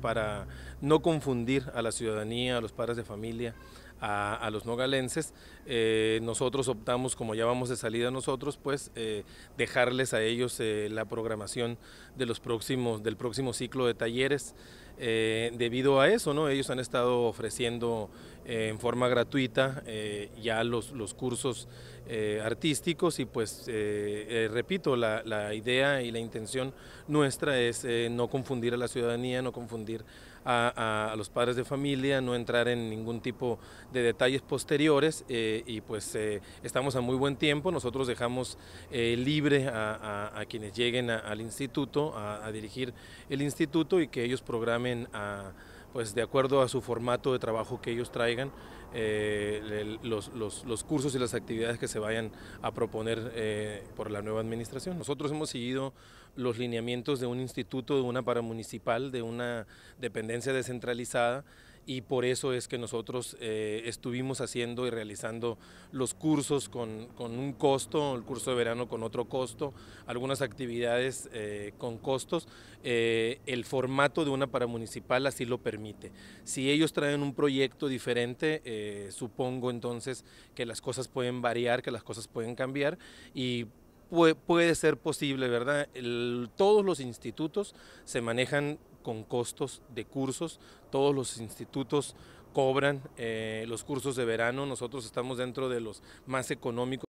para no confundir a la ciudadanía, a los padres de familia, a, los nogalenses, eh, nosotros optamos, como ya vamos de salida nosotros, pues eh, dejarles a ellos eh, la programación de los próximos, del próximo ciclo de talleres. Eh, debido a eso, ¿no? ellos han estado ofreciendo en forma gratuita ya los, los cursos artísticos y pues, repito, la, idea y la intención nuestra es no confundir a la ciudadanía, no confundir a, los padres de familia, no entrar en ningún tipo de detalles posteriores eh, y pues eh, estamos a muy buen tiempo. Nosotros dejamos eh, libre a, quienes lleguen al instituto, a, dirigir el instituto y que ellos programen pues de acuerdo a su formato de trabajo que ellos traigan, los, los, cursos y las actividades que se vayan a proponer por la nueva administración. Nosotros hemos seguido los lineamientos de un instituto, de una paramunicipal, de una dependencia descentralizada, y por eso es que nosotros eh, estuvimos haciendo y realizando los cursos con, un costo, el curso de verano con otro costo, algunas actividades eh, con costos. Eh, el formato de una paramunicipal así lo permite. Si ellos traen un proyecto diferente, supongo entonces que las cosas pueden variar, que las cosas pueden cambiar y puede, ser posible, ¿verdad? todos los institutos se manejan con costos de cursos. Todos los institutos cobran eh, los cursos de verano. Nosotros estamos dentro de los más económicos.